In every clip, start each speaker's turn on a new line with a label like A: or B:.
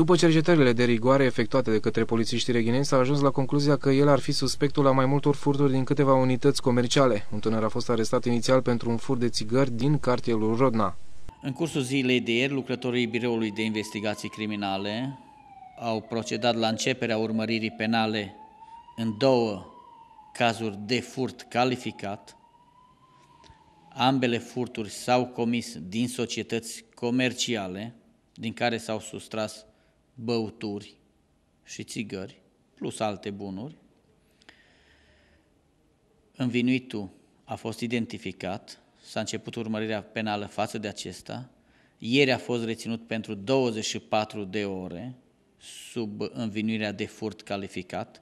A: După cercetările de rigoare efectuate de către polițiștii reghineni, s-a ajuns la concluzia că el ar fi suspectul la mai multor furturi din câteva unități comerciale. Un tânăr a fost arestat inițial pentru un furt de țigări din cartierul Rodna.
B: În cursul zilei de ieri, lucrătorii Biroului de Investigații Criminale au procedat la începerea urmăririi penale în două cazuri de furt calificat. Ambele furturi s-au comis din societăți comerciale, din care s-au sustras băuturi și țigări, plus alte bunuri, învinuitul a fost identificat, s-a început urmărirea penală față de acesta, ieri a fost reținut pentru 24 de ore sub învinuirea de furt calificat.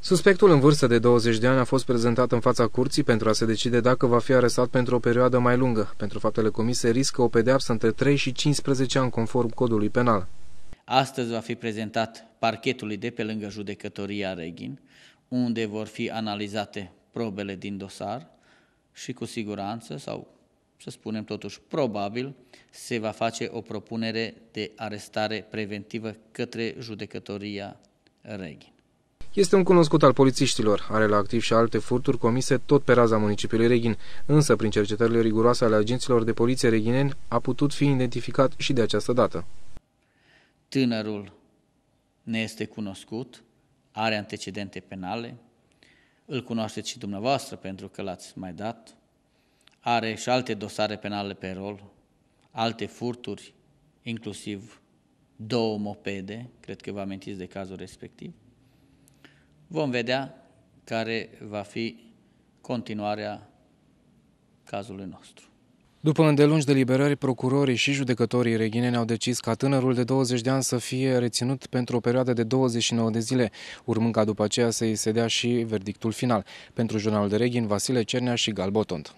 A: Suspectul în vârstă de 20 de ani a fost prezentat în fața curții pentru a se decide dacă va fi arestat pentru o perioadă mai lungă. Pentru faptele comise riscă o pedeapsă între 3 și 15 ani conform codului penal.
B: Astăzi va fi prezentat parchetului de pe lângă judecătoria Reghin, unde vor fi analizate probele din dosar și cu siguranță, sau să spunem totuși probabil, se va face o propunere de arestare preventivă către judecătoria Reghin.
A: Este un cunoscut al polițiștilor, are la activ și alte furturi comise tot pe raza municipiului Reghin, însă prin cercetările riguroase ale agenților de poliție reghineni a putut fi identificat și de această dată
B: tânărul ne este cunoscut, are antecedente penale, îl cunoașteți și dumneavoastră pentru că l-ați mai dat, are și alte dosare penale pe rol, alte furturi, inclusiv două mopede, cred că vă amintiți de cazul respectiv. Vom vedea care va fi continuarea cazului nostru.
A: După îndelungi deliberări, procurorii și judecătorii reghineni au decis ca tânărul de 20 de ani să fie reținut pentru o perioadă de 29 de zile, urmând ca după aceea să-i se dea și verdictul final. Pentru jurnalul de Reghin, Vasile Cernea și Galbotond.